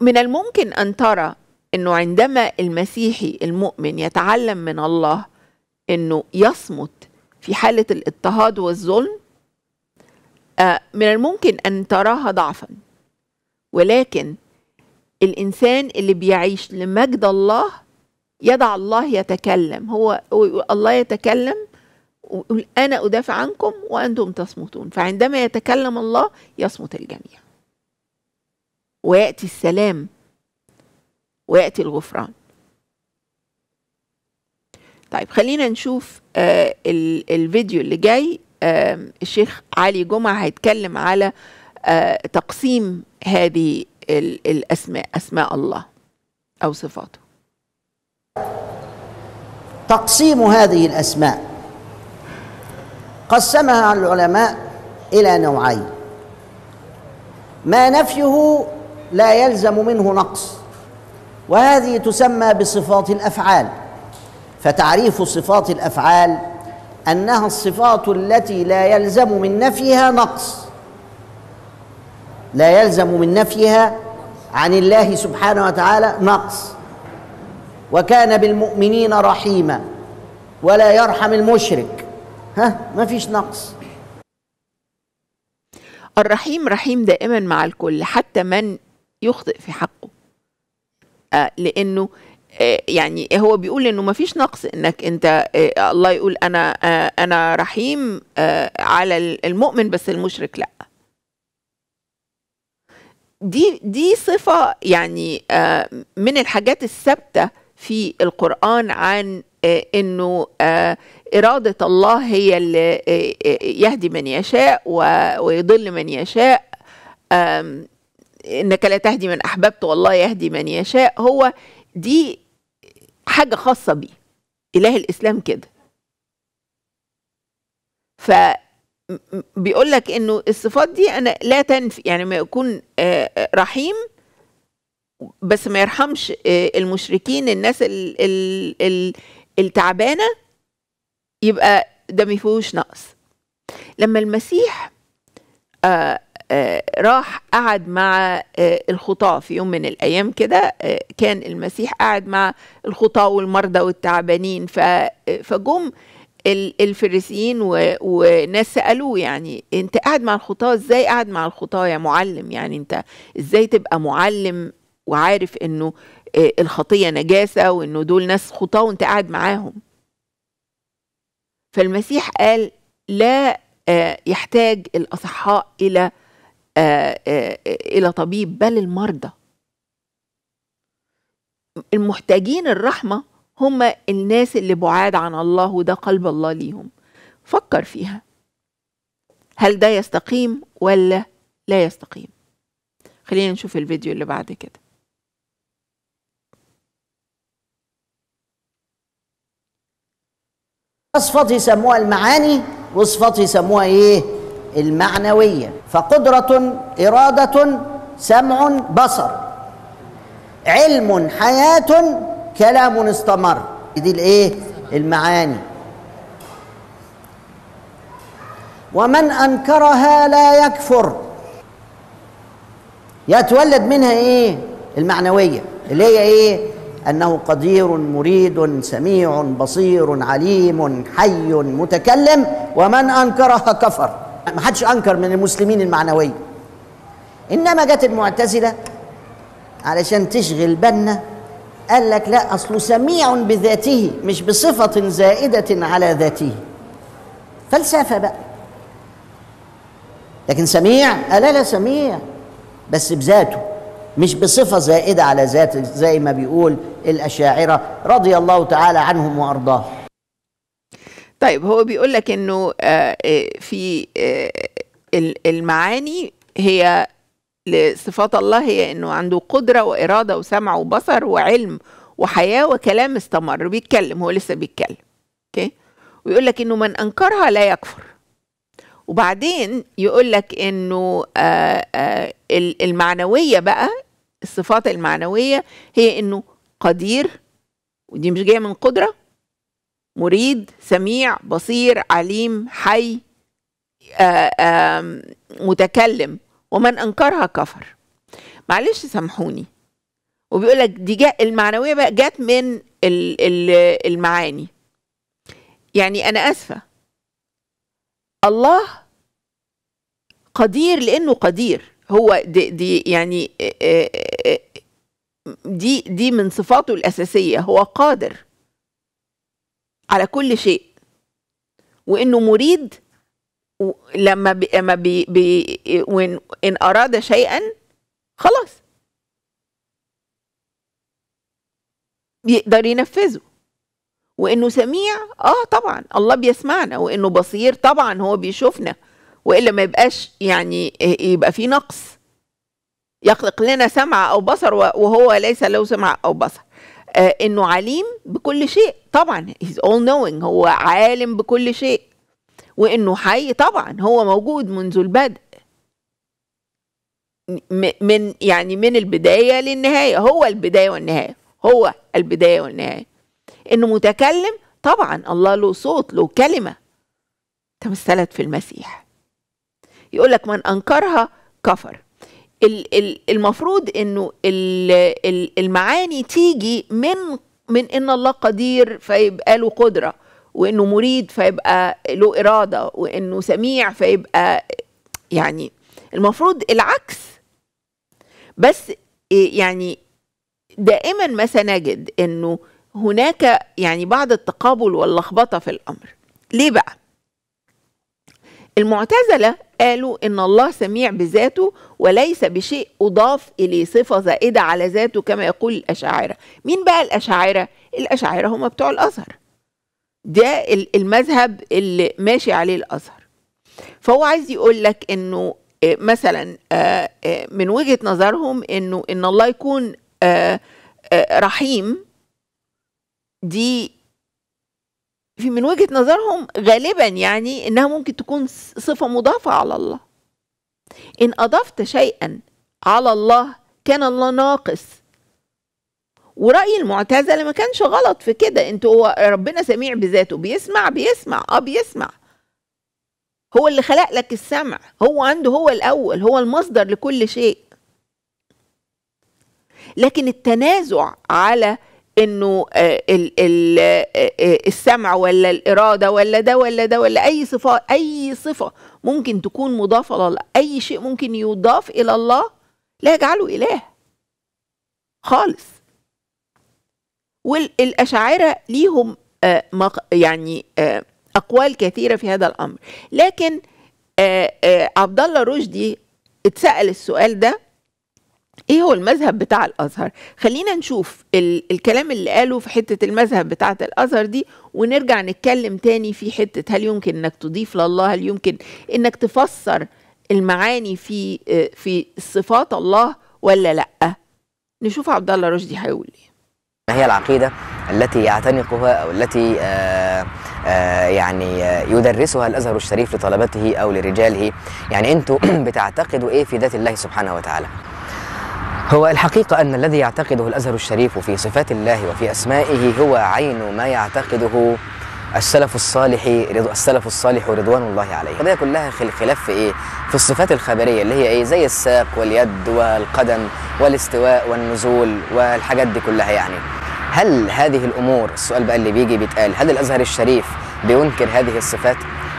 من الممكن ان ترى انه عندما المسيحي المؤمن يتعلم من الله انه يصمت في حاله الاضطهاد والظلم آه، من الممكن ان تراها ضعفا ولكن الانسان اللي بيعيش لمجد الله يدع الله يتكلم هو الله يتكلم ويقول أنا أدافع عنكم وأنتم تصمتون فعندما يتكلم الله يصمت الجميع ويأتي السلام ويأتي الغفران طيب خلينا نشوف آه، الفيديو اللي جاي آه، الشيخ علي جمعة هيتكلم على آه، تقسيم هذه الأسماء أسماء الله أو صفاته تقسيم هذه الأسماء قسمها العلماء إلى نوعين ما نفيه لا يلزم منه نقص وهذه تسمى بصفات الأفعال فتعريف صفات الأفعال أنها الصفات التي لا يلزم من نفيها نقص لا يلزم من نفيها عن الله سبحانه وتعالى نقص وكان بالمؤمنين رحيما ولا يرحم المشرك ها ما فيش نقص الرحيم رحيم دائما مع الكل حتى من يخطئ في حقه آه لانه آه، يعني هو بيقول انه ما فيش نقص انك انت آه، الله يقول انا آه، انا رحيم على المؤمن بس المشرك لا دي دي صفه يعني من الحاجات الثابته في القرآن عن آه، انه آه، اراده الله هي اللي آه، يهدي من يشاء ويضل من يشاء انك لا تهدي من احببت والله يهدي من يشاء هو دي حاجه خاصه بيه اله الاسلام كده ف بيقول لك انه الصفات دي انا لا تنفي يعني ما يكون رحيم بس ما يرحمش آه، المشركين الناس التعبانه يبقى ده ما فيهوش نقص لما المسيح آآ آه، آآ آه، راح قعد مع الخطاة في يوم من الأيام كده كان المسيح قعد مع الخطاة والمرضى والتعبانين فجم الفريسيين وناس سألوه يعني أنت قاعد مع الخطاة إزاي قاعد مع الخطاة يا معلم يعني أنت إزاي تبقى معلم وعارف انه آه، الخطيه نجاسه وانه دول ناس خطاه وانت قاعد معاهم فالمسيح قال لا آه، يحتاج الاصحاء الى آه، الى طبيب بل المرضى المحتاجين الرحمه هم الناس اللي بعاد عن الله وده قلب الله ليهم فكر فيها هل ده يستقيم ولا لا يستقيم خلينا نشوف الفيديو اللي بعد كده صفات يسموها المعاني وصفات يسموها ايه المعنويه فقدره اراده سمع بصر علم حياه كلام استمر دي الايه المعاني ومن انكرها لا يكفر يتولد منها ايه المعنويه اللي هي ايه انه قدير مريد سميع بصير عليم حي متكلم ومن انكرها كفر ما حدش انكر من المسلمين المعنويه انما جت المعتزله علشان تشغل بالنا قال لك لا اصل سميع بذاته مش بصفه زائده على ذاته فلسفه بقى لكن سميع قال لا, لا سميع بس بذاته مش بصفة زائدة على ذات زي ما بيقول الأشاعرة رضي الله تعالى عنهم وأرضاهم طيب هو بيقول لك انه آه، آه، في آه، المعاني هي لصفات الله هي انه عنده قدره واراده وسمع وبصر وعلم وحياه وكلام استمر بيتكلم هو لسه بيتكلم اوكي ويقول لك انه من انكرها لا يكفر وبعدين يقول لك انه المعنويه بقى الصفات المعنوية هي إنه قدير ودي مش جاية من قدرة مريد سميع بصير عليم حي آآ آه، آآ متكلم ومن أنكرها كفر معلش سامحوني وبيقول لك دي جاء المعنوية بقى جت من المعاني يعني أنا آسفة الله قدير لأنه قدير هو دي, دي يعني دي دي من صفاته الأساسية هو قادر على كل شيء وإنه مريد لما بي لما بي بي وإن إن أراد شيئا خلاص بيقدر ينفذه وانه سميع اه طبعا الله بيسمعنا وانه بصير طبعا هو بيشوفنا والا ما يبقاش يعني يبقى في نقص يخلق لنا سمع او بصر وهو ليس له سمع او بصر آه انه عليم بكل شيء طبعا he's all knowing هو عالم بكل شيء وانه حي طبعا هو موجود منذ البدء من يعني من البدايه للنهايه هو البدايه والنهايه هو البدايه والنهايه انه متكلم طبعا الله له صوت له كلمه تمثلت في المسيح يقول لك من انكرها كفر المفروض انه المعاني تيجي من من ان الله قدير فيبقى له قدره وانه مريد فيبقى له اراده وانه سميع فيبقى يعني المفروض العكس بس إيه يعني دائما ما سنجد انه هناك يعني بعض التقابل واللخبطه في الامر ليه بقى المعتزلة قالوا إن الله سميع بذاته وليس بشيء أضاف إليه صفة زائدة على ذاته كما يقول الأشاعرة مين بقى الأشاعرة؟ الأشاعرة هم بتوع الأزهر ده المذهب اللي ماشي عليه الأزهر فهو عايز يقول لك إنه آه، مثلا آه، آه، من وجهة نظرهم إنه إن الله يكون رحيم دي في من وجهة نظرهم غالبا يعني انها ممكن تكون صفة مضافة على الله ان اضفت شيئا على الله كان الله ناقص ورأي المعتزلة ما كانش غلط في كده انتوا هو ربنا سميع بذاته بيسمع بيسمع اه بيسمع هو اللي خلق لك السمع هو عنده هو الأول هو المصدر لكل شيء لكن التنازع على انه آه، آه، آه، السمع ولا الاراده ولا ده ولا ده ولا اي صفه اي صفه ممكن تكون مضافه لله اي شيء ممكن يضاف الى الله لا يجعله اله خالص والاشاعره ليهم يعني اقوال كثيره في هذا الامر لكن عبد الله رشدي اتسال السؤال ده ايه هو المذهب بتاع الازهر خلينا نشوف ال الكلام اللي قاله في حته المذهب بتاعه الازهر دي ونرجع نتكلم تاني في حته هل يمكن انك تضيف لله هل يمكن انك تفسر المعاني في في صفات الله ولا لا نشوف عبد الله رشدي هيقول ايه ما هي العقيدة التي يعتنقها أو التي آه، آه، يعني يدرسها الأزهر الشريف لطلبته أو لرجاله يعني أنتوا بتعتقدوا إيه في ذات الله سبحانه وتعالى هو الحقيقة أن الذي يعتقده الأزهر الشريف في صفات الله وفي أسمائه هو عين ما يعتقده السلف الصالح رضو السلف الصالح رضوان الله عليه القضيه كلها خلاف في ايه في الصفات الخبريه اللي هي ايه زي الساق واليد والقدم والاستواء والنزول والحاجات دي كلها يعني هل هذه الامور السؤال بقى اللي بيجي بيتقال هل الازهر الشريف بينكر هذه الصفات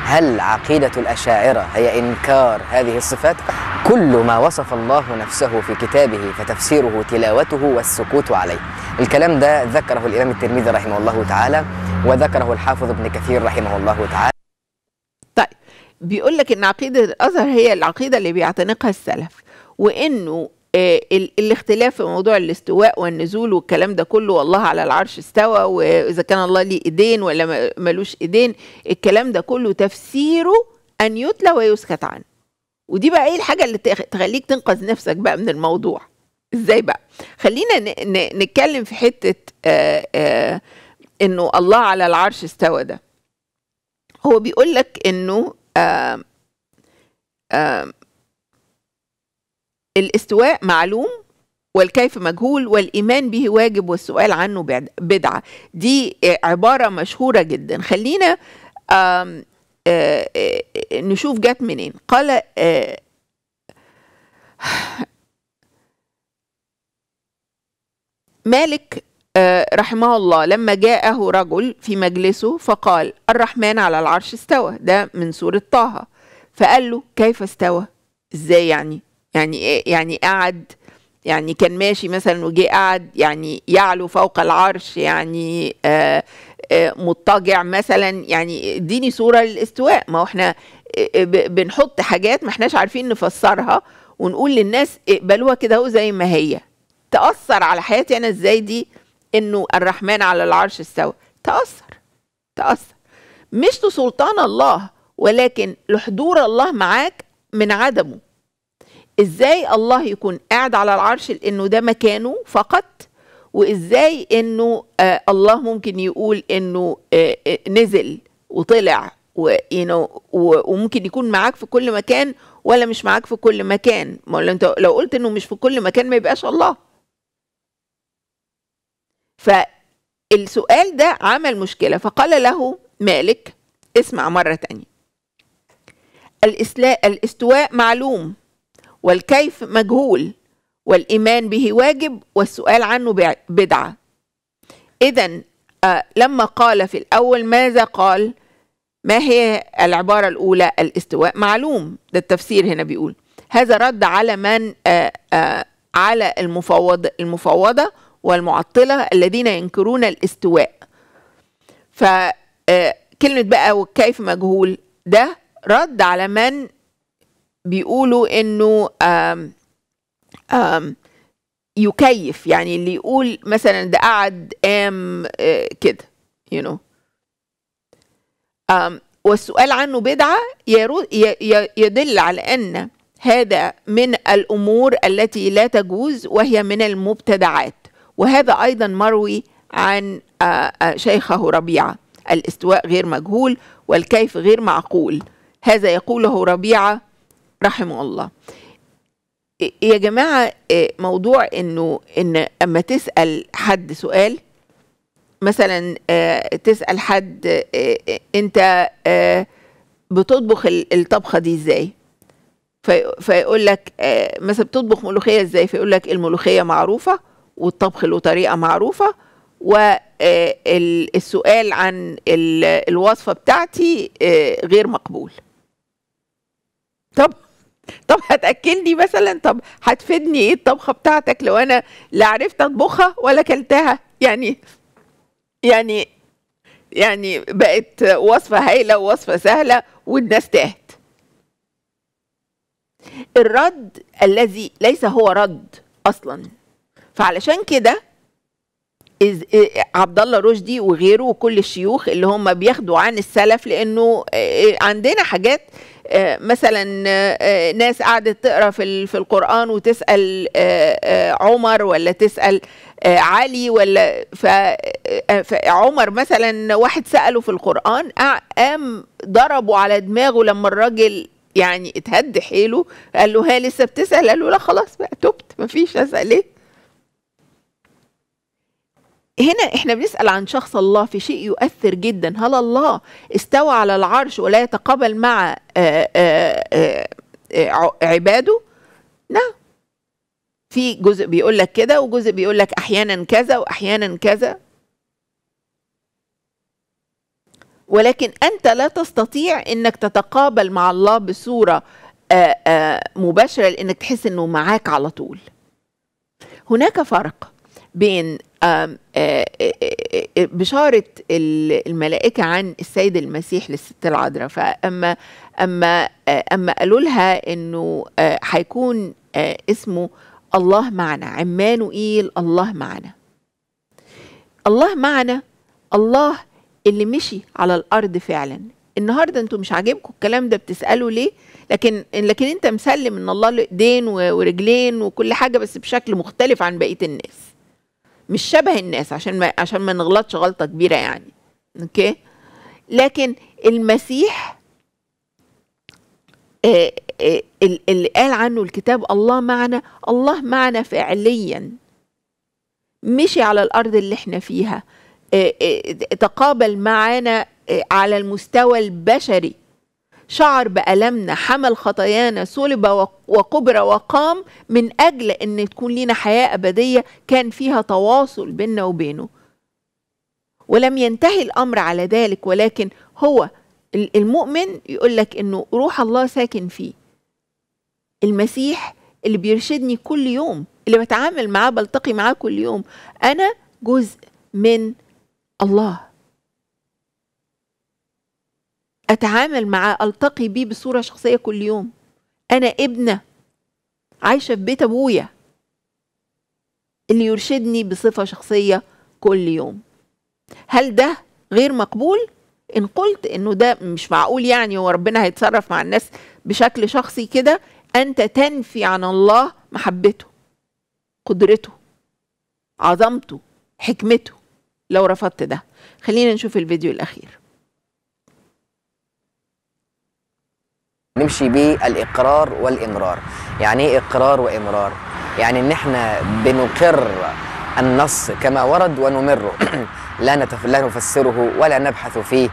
هل عقيدة الأشاعرة هي إنكار هذه الصفات؟ كل ما وصف الله نفسه في كتابه فتفسيره تلاوته والسكوت عليه الكلام ده ذكره الإمام الترمذي رحمه الله تعالى وذكره الحافظ ابن كثير رحمه الله تعالى طيب بيقول لك إن عقيدة الأزهر هي العقيدة اللي بيعتنقها السلف وإنه آه، الاختلاف في موضوع الاستواء والنزول والكلام ده كله والله على العرش استوى واذا كان الله ليه ايدين ولا ملوش ايدين الكلام ده كله تفسيره ان يتلى ويسكت عنه ودي بقى ايه الحاجه اللي تخليك تنقذ نفسك بقى من الموضوع ازاي بقى خلينا نتكلم في حته آآ آه، آآ آه، انه الله على العرش استوى ده هو بيقول لك انه آآ آآ الاستواء معلوم والكيف مجهول والايمان به واجب والسؤال عنه بدعه دي عباره مشهوره جدا خلينا آم آم نشوف جت منين قال مالك رحمه الله لما جاءه رجل في مجلسه فقال الرحمن على العرش استوى ده من سورة طه فقال له كيف استوى ازاي يعني يعني إيه يعني قعد يعني كان ماشي مثلا وجه قعد يعني يعلو فوق العرش يعني آه، آه، مضطجع مثلا يعني اديني صوره للاستواء ما هو احنا آه، بنحط حاجات ما احناش عارفين نفسرها ونقول للناس اقبلوها كده اهو زي ما هي تاثر على حياتي انا ازاي دي انه الرحمن على العرش استوى تاثر تاثر مش لسلطان الله ولكن لحضور الله معاك من عدمه ازاي الله يكون قاعد على العرش لانه ده مكانه فقط وازاي انه آه الله ممكن يقول انه آه, آه، نزل وطلع وممكن يكون معاك في كل مكان ولا مش معاك في كل مكان ما انت لو قلت انه مش في كل مكان ما يبقاش الله فالسؤال ده عمل مشكلة فقال له مالك اسمع مرة تانية الاستواء معلوم والكيف مجهول والايمان به واجب والسؤال عنه بدعه اذا آه، لما قال في الاول ماذا قال ما هي العباره الاولى الاستواء معلوم ده التفسير هنا بيقول هذا رد على من آه، آه، على المفوض المفوضه والمعطله الذين ينكرون الاستواء فكلمه بقى وكيف مجهول ده رد على من بيقولوا انه آم آم يكيف يعني اللي يقول مثلا ده قعد قام كده you know آم والسؤال عنه بدعة يدل على أن هذا من الأمور التي لا تجوز وهي من المبتدعات وهذا أيضا مروي عن آه، آه، شيخه ربيعة الاستواء غير مجهول والكيف غير معقول هذا يقوله ربيعة رحمه الله يا جماعة موضوع انه ان اما تسأل حد سؤال مثلا تسأل حد انت بتطبخ الطبخة دي ازاي فيقول لك مثلا بتطبخ ملوخية ازاي فيقول لك الملوخية معروفة والطبخ له طريقة معروفة والسؤال عن الوصفة بتاعتي غير مقبول طب طب هتاكلني مثلا طب هتفيدني ايه الطبخه بتاعتك لو انا لا عرفت اطبخها ولا كلتها يعني يعني يعني بقت وصفه هايله ووصفه سهله والناس تاهت الرد الذي ليس هو رد اصلا فعلشان كده عبد الله رشدي وغيره وكل الشيوخ اللي هم بياخدوا عن السلف لانه عندنا حاجات آه، مثلا آه، آه، ناس قعدت تقرا في في القران وتسال عمر ولا تسال علي ولا فعمر مثلا واحد ساله في القران قام ضربه على دماغه لما الراجل يعني اتهد حيله قال له ها لسه بتسال قال له لا خلاص بقى تبت مفيش اسال ليه هنا احنا بنسأل عن شخص الله في شيء يؤثر جدا هل الله استوى على العرش ولا يتقابل مع آه، آه، آه، عباده نعم في جزء بيقول لك كده وجزء بيقول لك احيانا كذا واحيانا كذا ولكن انت لا تستطيع انك تتقابل مع الله بصوره مباشره لانك تحس انه معاك على طول هناك فرق بين آه، آه، آه، بشارة الملائكة عن السيد المسيح للست العذراء فأما أما أما قالوا لها إنه هيكون اسمه الله معنا عمانوئيل الله معنا الله معنا الله اللي مشي على الأرض فعلا النهارده انتوا مش عاجبكم الكلام ده بتسالوا ليه لكن لكن انت مسلم ان الله له ايدين ورجلين وكل حاجه بس بشكل مختلف عن بقيه الناس مش شبه الناس عشان ما عشان ما نغلطش غلطه كبيره يعني اوكي لكن المسيح آه آه اللي قال عنه الكتاب الله معنا الله معنا فعليا مشي على الارض اللي احنا فيها آه, آه، تقابل معانا آه، على المستوى البشري شعر بألمنا حمل خطايانا صلب وقبر وقام من أجل أن تكون لنا حياة أبدية كان فيها تواصل بيننا وبينه ولم ينتهي الأمر على ذلك ولكن هو المؤمن يقول لك أنه روح الله ساكن فيه المسيح اللي بيرشدني كل يوم اللي بتعامل معاه بلتقي معاه كل يوم أنا جزء من الله اتعامل معاه التقي بيه بصوره شخصيه كل يوم انا ابنه عايشه في بيت ابويا اللي يرشدني بصفه شخصيه كل يوم هل ده غير مقبول ان قلت انه ده مش معقول يعني هو ربنا هيتصرف مع الناس بشكل شخصي كده انت تنفي عن الله محبته قدرته عظمته حكمته لو رفضت ده خلينا نشوف الفيديو الاخير نمشي بالإقرار والإمرار يعني إيه إقرار وإمرار؟ يعني إن إحنا بنقر النص كما ورد ونمره لا, نتف... لا نفسره ولا نبحث فيه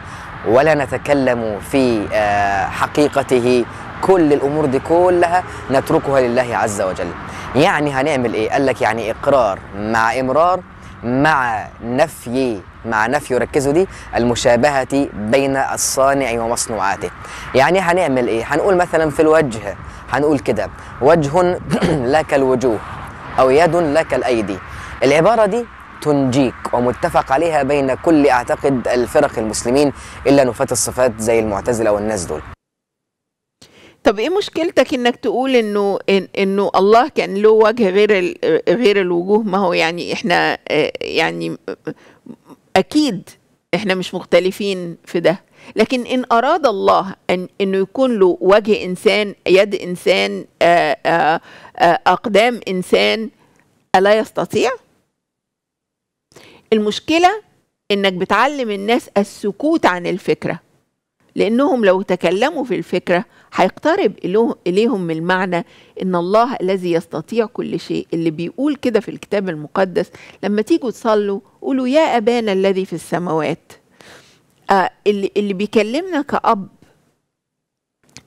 ولا نتكلم في آه، حقيقته كل الأمور دي كلها نتركها لله عز وجل يعني هنعمل إيه؟ قال لك يعني إقرار مع إمرار مع نفي مع نفي ركزوا دي المشابهة بين الصانع ومصنوعاته يعني هنعمل ايه هنقول مثلا في الوجه هنقول كده وجه لك الوجوه أو يد لك الأيدي العبارة دي تنجيك ومتفق عليها بين كل أعتقد الفرق المسلمين إلا نفاة الصفات زي المعتزلة والناس دول طب ايه مشكلتك انك تقول انه إن انه الله كان له وجه غير غير الوجوه ما هو يعني احنا يعني اكيد احنا مش مختلفين في ده لكن ان اراد الله ان انه يكون له وجه انسان يد انسان اقدام انسان الا يستطيع المشكله انك بتعلم الناس السكوت عن الفكره لأنهم لو تكلموا في الفكرة هيقترب إليهم من المعنى إن الله الذي يستطيع كل شيء اللي بيقول كده في الكتاب المقدس لما تيجوا تصلوا قولوا يا أبانا الذي في السماوات آه اللي, اللي بيكلمنا كأب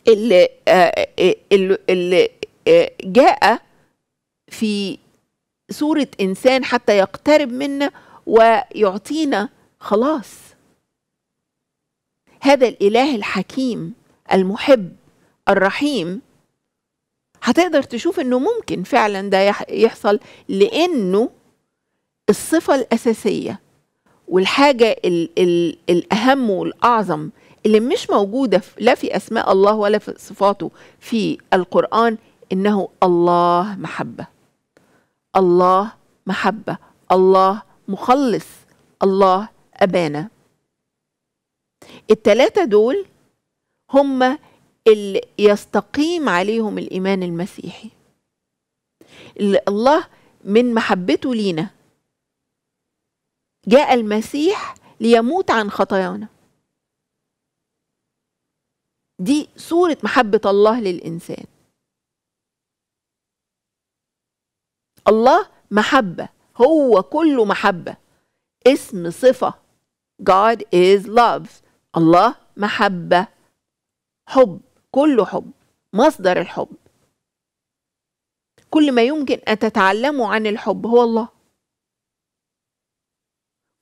اللي, آه, آه، اللي, اللي آه جاء في صورة إنسان حتى يقترب منا ويعطينا خلاص هذا الاله الحكيم المحب الرحيم هتقدر تشوف انه ممكن فعلا ده يحصل لانه الصفه الاساسيه والحاجه الـ الـ الاهم والاعظم اللي مش موجوده لا في اسماء الله ولا في صفاته في القران انه الله محبه الله محبه الله مخلص الله ابانا التلاتة دول هم اللي يستقيم عليهم الإيمان المسيحي اللي الله من محبته لينا جاء المسيح ليموت عن خطايانا دي صورة محبة الله للإنسان الله محبة هو كله محبة اسم صفة God is love الله محبة حب كله حب مصدر الحب كل ما يمكن أن تتعلمه عن الحب هو الله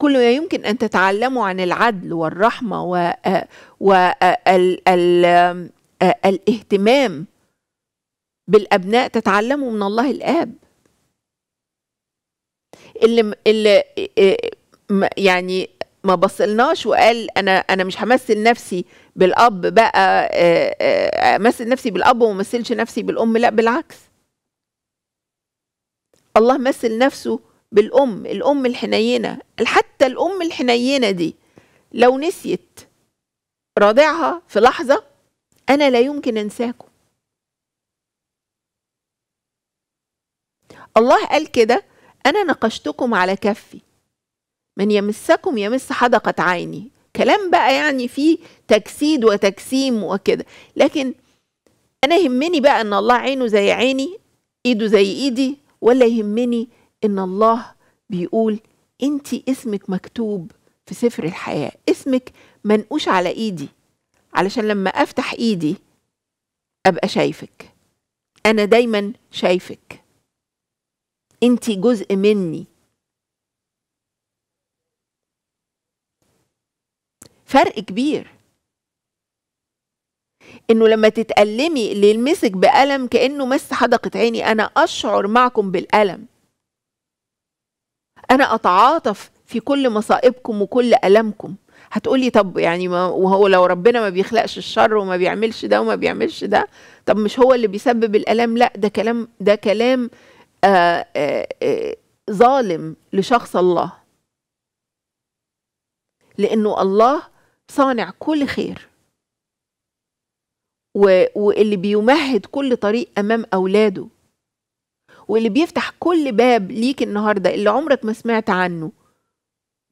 كل ما يمكن أن تتعلمه عن العدل والرحمة والاهتمام آه، آه، آه، بالأبناء تتعلمه من الله الآب اللي, اللي يعني ما بصلناش وقال انا انا مش همثل نفسي بالاب بقى آه، آه، امثل نفسي بالاب وما امثلش نفسي بالام لا بالعكس الله مثل نفسه بالام الام الحنينه حتى الام الحنينه دي لو نسيت رضيعها في لحظه انا لا يمكن انساكم الله قال كده انا نقشتكم على كفي من يمسكم يمس حدقة عيني كلام بقى يعني فيه تجسيد وتجسيم وكده لكن انا يهمني بقى ان الله عينه زي عيني ايده زي ايدي ولا يهمني ان الله بيقول انت اسمك مكتوب في سفر الحياة اسمك منقوش على ايدي علشان لما افتح ايدي ابقى شايفك انا دايما شايفك انت جزء مني فرق كبير انه لما تتألمي اللي يلمسك بألم كأنه مس حدقة عيني انا اشعر معكم بالألم انا اتعاطف في كل مصائبكم وكل ألمكم هتقولي طب يعني ما وهو لو ربنا ما بيخلقش الشر وما بيعملش ده وما بيعملش ده طب مش هو اللي بيسبب الألم لا ده كلام ده كلام آآ آه، آآ آه، آه، ظالم لشخص الله لأنه الله صانع كل خير و... واللي بيمهد كل طريق امام اولاده واللي بيفتح كل باب ليك النهارده اللي عمرك ما سمعت عنه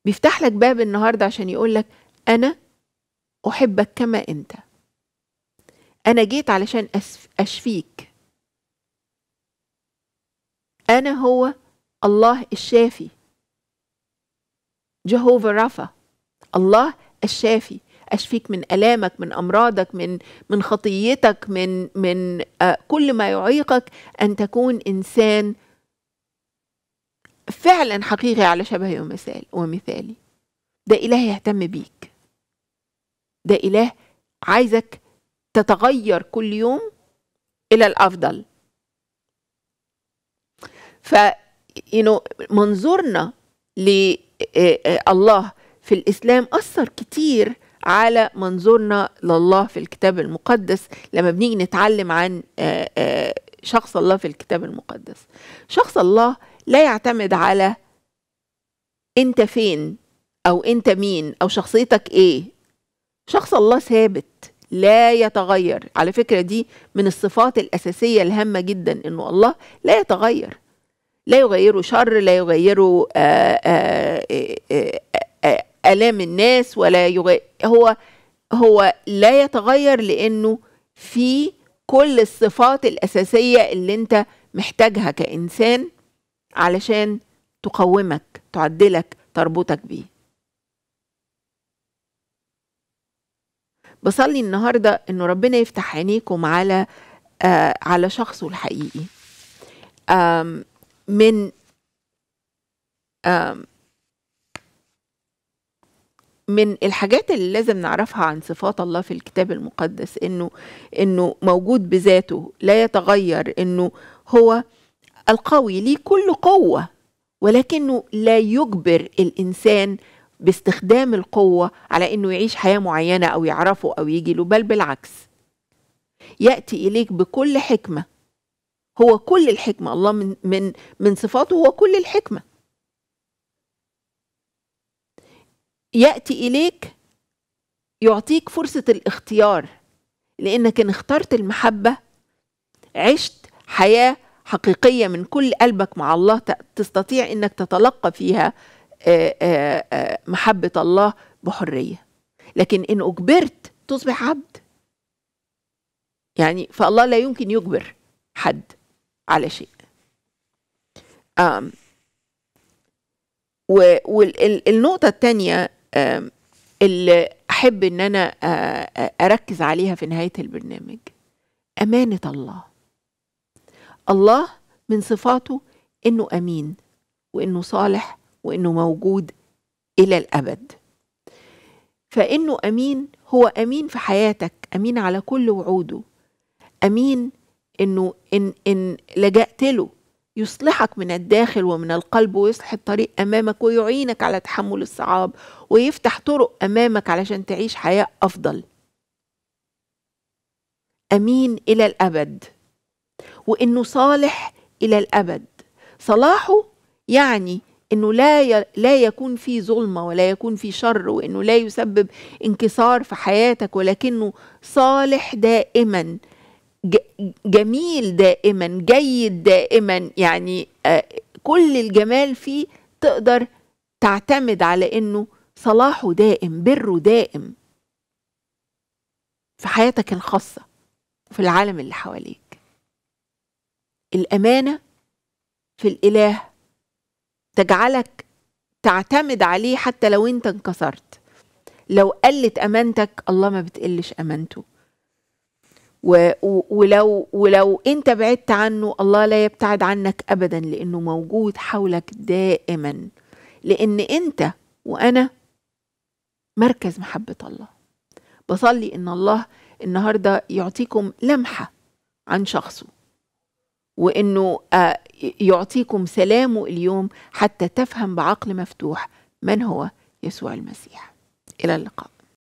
بيفتح لك باب النهارده عشان يقول لك انا احبك كما انت انا جيت علشان اشفيك انا هو الله الشافي جهوفا رافا الله الشافي اشفيك من الامك من امراضك من من خطيتك من من آه، كل ما يعيقك ان تكون انسان فعلا حقيقي على شبهي ومثال ومثالي ده اله يهتم بيك ده اله عايزك تتغير كل يوم الى الافضل ف منظورنا ل آه، آه، الله في الإسلام أثر كتير على منظورنا لله في الكتاب المقدس لما بنيجي نتعلم عن آه، آه، شخص الله في الكتاب المقدس شخص الله لا يعتمد على انت فين او انت مين او شخصيتك ايه شخص الله ثابت لا يتغير على فكرة دي من الصفات الأساسية الهامة جدا أنه الله لا يتغير لا يغيره شر لا يغيره آآ آه، آآ آآ آلام الناس ولا يغ... هو هو لا يتغير لأنه في كل الصفات الأساسية اللي أنت محتاجها كإنسان علشان تقومك تعدلك تربطك بيه بصلي النهارده انه ربنا يفتح عينيكم على آه على شخصه الحقيقي آم من آم من الحاجات اللي لازم نعرفها عن صفات الله في الكتاب المقدس انه انه موجود بذاته لا يتغير انه هو القوي ليه كل قوه ولكنه لا يجبر الانسان باستخدام القوه على انه يعيش حياه معينه او يعرفه او يجي له بل بالعكس ياتي اليك بكل حكمه هو كل الحكمه الله من من من صفاته هو كل الحكمه ياتي اليك يعطيك فرصه الاختيار لانك ان اخترت المحبه عشت حياه حقيقيه من كل قلبك مع الله تستطيع انك تتلقى فيها محبه الله بحريه لكن ان اجبرت تصبح عبد يعني فالله لا يمكن يجبر حد على شيء والنقطة الثانية اللي احب ان انا اركز عليها في نهايه البرنامج امانه الله الله من صفاته انه امين وانه صالح وانه موجود الى الابد فانه امين هو امين في حياتك امين على كل وعوده امين انه ان ان لجأت له يصلحك من الداخل ومن القلب ويصلح الطريق أمامك ويعينك على تحمل الصعاب ويفتح طرق أمامك علشان تعيش حياة أفضل أمين إلى الأبد وإنه صالح إلى الأبد صلاحه يعني انه لا ي... لا يكون في ظلمه ولا يكون في شر وانه لا يسبب انكسار في حياتك ولكنه صالح دائما جميل دائما جيد دائما يعني آه، كل الجمال فيه تقدر تعتمد على انه صلاحه دائم بره دائم في حياتك الخاصه وفي العالم اللي حواليك الامانه في الاله تجعلك تعتمد عليه حتى لو انت انكسرت لو قلت امانتك الله ما بتقلش امانته و ولو ولو انت بعدت عنه الله لا يبتعد عنك ابدا لانه موجود حولك دائما لان انت وانا مركز محبه الله بصلي ان الله النهارده يعطيكم لمحه عن شخصه وانه آه، يعطيكم سلامه اليوم حتى تفهم بعقل مفتوح من هو يسوع المسيح الى اللقاء